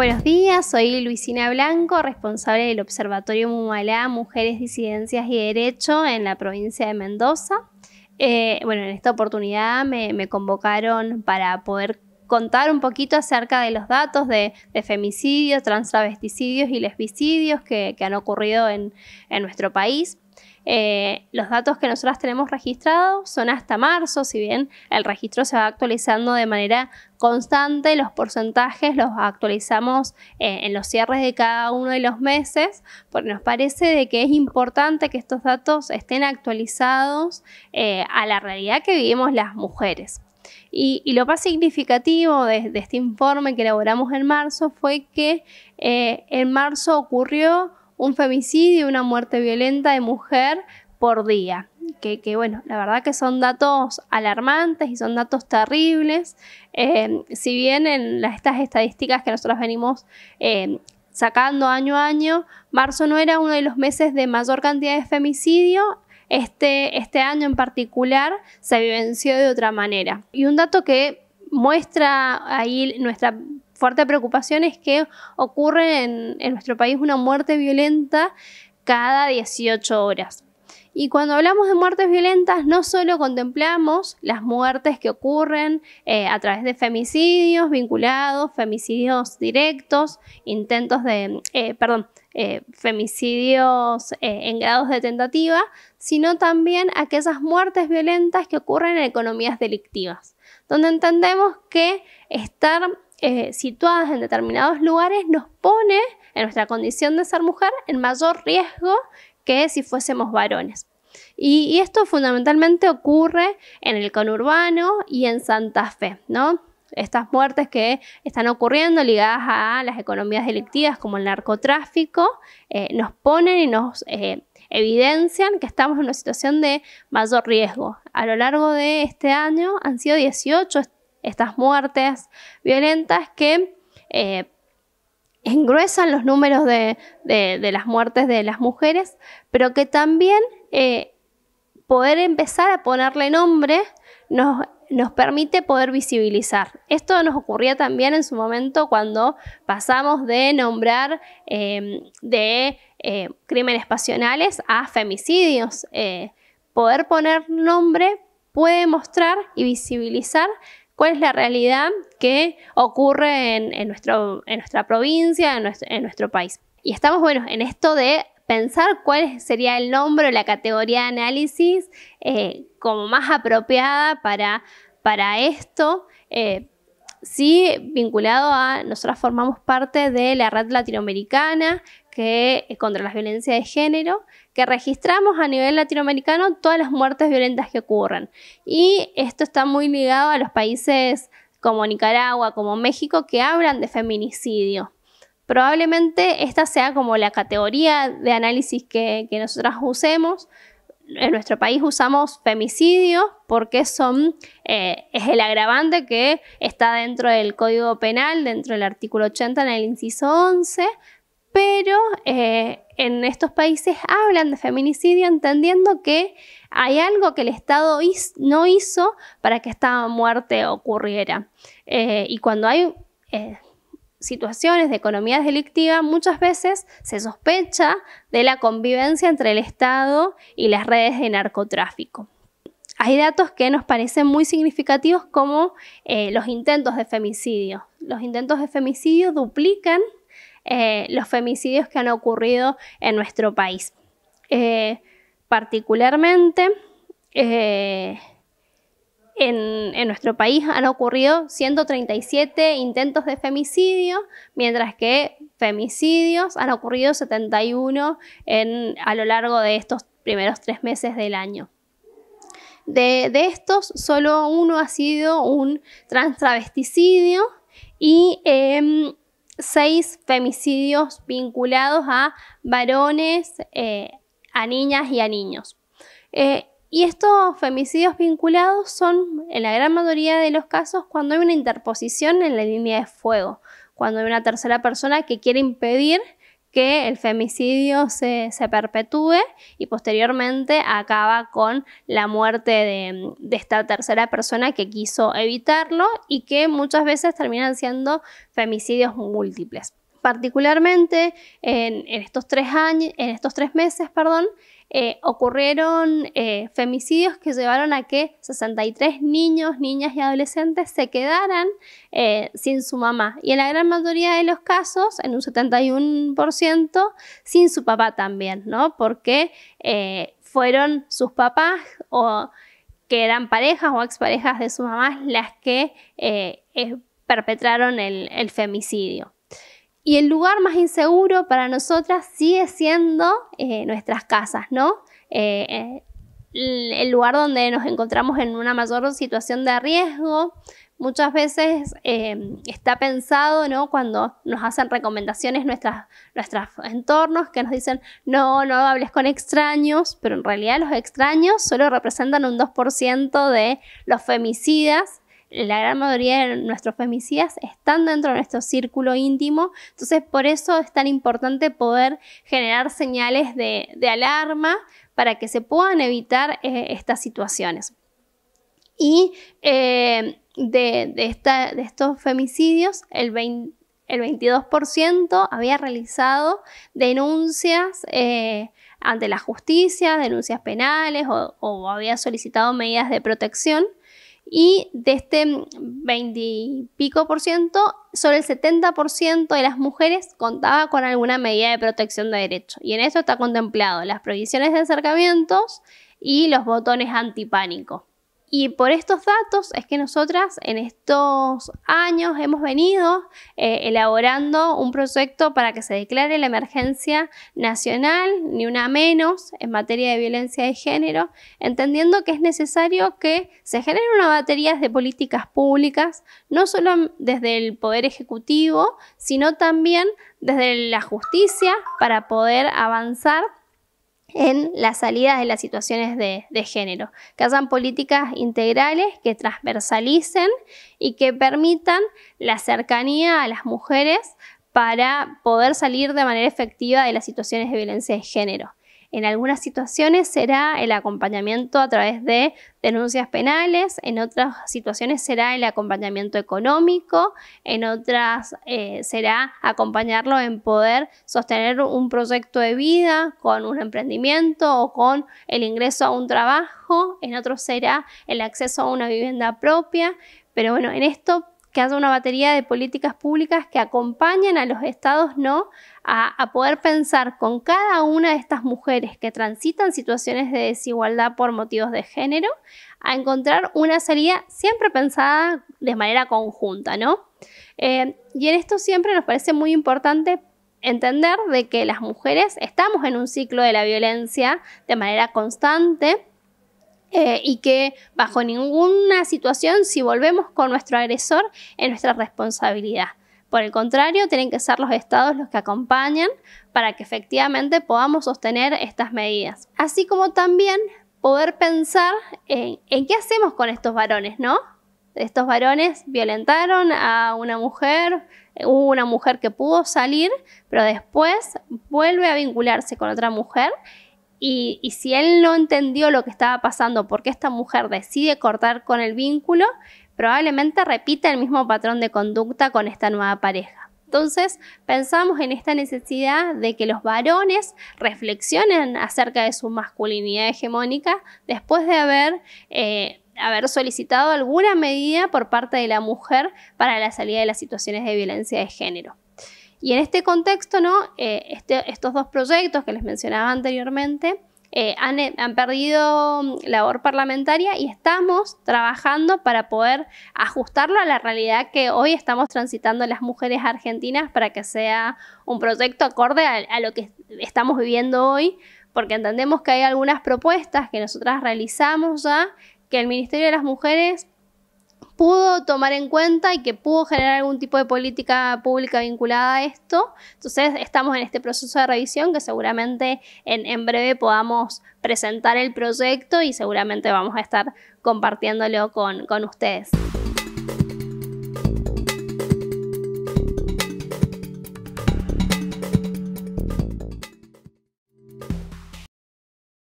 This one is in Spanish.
Buenos días, soy Luisina Blanco, responsable del Observatorio Mumalá Mujeres, Disidencias y Derecho en la provincia de Mendoza. Eh, bueno, en esta oportunidad me, convocaron para poder contar un poquito acerca de los datos de, femicidios, transvesticidios y lesbicidios que, han ocurrido en nuestro país. Eh, los datos que nosotros tenemos registrados son hasta marzo, si bien el registro se va actualizando de manera constante, los porcentajes los actualizamos eh, en los cierres de cada uno de los meses, porque nos parece de que es importante que estos datos estén actualizados eh, a la realidad que vivimos las mujeres. Y, lo más significativo de, este informe que elaboramos en marzo fue que en marzo ocurrió un femicidio, una muerte violenta de mujer por día. Que, bueno, la verdad que son datos alarmantes y son datos terribles. Em, si bien en estas estadísticas que nosotros venimos em, sacando año a año, marzo no era uno de los meses de mayor cantidad de femicidio. Este, este año en particular se vivenció de otra manera. Y un dato que muestra ahí nuestra fuerte preocupación es que ocurre en, nuestro país una muerte violenta cada 18 horas. Y cuando hablamos de muertes violentas, no solo contemplamos las muertes que ocurren eh, a través de femicidios vinculados, femicidios directos, intentos de, eh, perdón, eh, femicidios en grados de tentativa, sino también aquellas muertes violentas que ocurren en economías delictivas, donde entendemos que estar eh, situadas en determinados lugares nos pone en nuestra condición de ser mujer en mayor riesgo que si fuésemos varones. Y, esto fundamentalmente ocurre en el conurbano y en Santa Fe, ¿no? Estas muertes que están ocurriendo ligadas a las economías delictivas como el narcotráfico eh, nos ponen y nos eh, evidencian que estamos en una situación de mayor riesgo. A lo largo de este año han sido 18 estas muertes violentas que eh, engruesan los números de, las muertes de las mujeres, pero que también eh, poder empezar a ponerle nombre nos, permite poder visibilizar. Esto nos ocurría también en su momento cuando pasamos de nombrar em, de eh, crímenes pasionales a femicidios. Eh, poder poner nombre puede mostrar y visibilizar cuál es la realidad que ocurre en, nuestro, en nuestra provincia, en nuestro, país. Y estamos, bueno, en esto de pensar cuál sería el nombre o la categoría de análisis eh, como más apropiada para, para esto, eh, sí vinculado a, nosotras formamos parte de la red latinoamericana que, contra las violencias de género, que registramos a nivel latinoamericano todas las muertes violentas que ocurren. Y esto está muy ligado a los países como Nicaragua, como México, que hablan de feminicidio. Probablemente esta sea como la categoría de análisis que, que nosotras usemos, en nuestro país usamos femicidio porque eh, es el agravante que está dentro del Código Penal, dentro del artículo 80 en el inciso 11, pero eh, en estos países hablan de feminicidio entendiendo que hay algo que el Estado no hizo para que esta muerte ocurriera. Eh, y cuando hay situaciones de economía delictiva, muchas veces se sospecha de la convivencia entre el Estado y las redes de narcotráfico. Hay datos que nos parecen muy significativos como eh, los intentos de femicidio. Los intentos de femicidio duplican eh, los femicidios que han ocurrido en nuestro país. Eh, particularmente, en, nuestro país han ocurrido 137 intentos de femicidio, mientras que femicidios han ocurrido 71 a lo largo de estos primeros tres meses del año. De, estos, solo uno ha sido un transtravesticidio y em, seis femicidios vinculados a varones, eh, a niñas y a niños. Eh, y estos femicidios vinculados son, en la gran mayoría de los casos, cuando hay una interposición en la línea de fuego, cuando hay una tercera persona que quiere impedir que el femicidio se, perpetúe y posteriormente acaba con la muerte de, esta tercera persona que quiso evitarlo y que muchas veces terminan siendo femicidios múltiples. Particularmente en, estos, tres años, en estos tres meses, perdón, eh, ocurrieron eh, femicidios que llevaron a que 63 niños, niñas y adolescentes se quedaran eh, sin su mamá. Y en la gran mayoría de los casos, en un 71%, sin su papá también, ¿no? Porque fueron sus papás o que eran parejas o exparejas de sus mamá las que perpetraron el femicidio. Y el lugar más inseguro para nosotras sigue siendo eh, nuestras casas, ¿no? Eh, eh, el lugar donde nos encontramos en una mayor situación de riesgo. Muchas veces está pensado, ¿no? Cuando nos hacen recomendaciones nuestros entornos que nos dicen, no, no hables con extraños, pero en realidad los extraños solo representan un 2% de los femicidas la gran mayoría de nuestros femicidas están dentro de nuestro círculo íntimo, entonces por eso es tan importante poder generar señales de, alarma para que se puedan evitar eh, estas situaciones. Y eh, de, estos femicidios, el, 22% había realizado denuncias eh, ante la justicia, denuncias penales o había solicitado medidas de protección y de este 20 y por ciento, solo el 70 de las mujeres contaba con alguna medida de protección de derechos. Y en eso está contemplado las prohibiciones de acercamientos y los botones antipánico. Y por estos datos es que nosotras en estos años hemos venido eh, elaborando un proyecto para que se declare la emergencia nacional, ni una menos, en materia de violencia de género, entendiendo que es necesario que se generen una batería de políticas públicas, no solo desde el Poder Ejecutivo, sino también desde la justicia para poder avanzar en la salida de las situaciones de, de, género, que hayan políticas integrales que transversalicen y que permitan la cercanía a las mujeres para poder salir de manera efectiva de las situaciones de violencia de género. En algunas situaciones será el acompañamiento a través de denuncias penales, en otras situaciones será el acompañamiento económico, en otras eh, será acompañarlo en poder sostener un proyecto de vida con un emprendimiento o con el ingreso a un trabajo, en otros será el acceso a una vivienda propia. Pero bueno, en esto que haya una batería de políticas públicas que acompañen a los estados, ¿no? A, poder pensar con cada una de estas mujeres que transitan situaciones de desigualdad por motivos de género, a encontrar una salida siempre pensada de manera conjunta, ¿no? Eh, y en esto siempre nos parece muy importante entender de que las mujeres estamos en un ciclo de la violencia de manera constante eh, y que bajo ninguna situación, si volvemos con nuestro agresor, es nuestra responsabilidad. Por el contrario, tienen que ser los estados los que acompañan para que efectivamente podamos sostener estas medidas. Así como también poder pensar en, en qué hacemos con estos varones, ¿no? Estos varones violentaron a una mujer, hubo una mujer que pudo salir, pero después vuelve a vincularse con otra mujer y, si él no entendió lo que estaba pasando, porque esta mujer decide cortar con el vínculo, probablemente repita el mismo patrón de conducta con esta nueva pareja. Entonces pensamos en esta necesidad de que los varones reflexionen acerca de su masculinidad hegemónica después de haber eh, solicitado alguna medida por parte de la mujer para la salida de las situaciones de violencia de género. Y en este contexto, ¿no? Eh, este, estos dos proyectos que les mencionaba anteriormente eh, eh, han, perdido mm, labor parlamentaria y estamos trabajando para poder ajustarlo a la realidad que hoy estamos transitando las mujeres argentinas para que sea un proyecto acorde a, a lo que estamos viviendo hoy, porque entendemos que hay algunas propuestas que nosotras realizamos ya que el Ministerio de las Mujeres pudo tomar en cuenta y que pudo generar algún tipo de política pública vinculada a esto. Entonces estamos en este proceso de revisión que seguramente en, breve podamos presentar el proyecto y seguramente vamos a estar compartiéndolo con ustedes.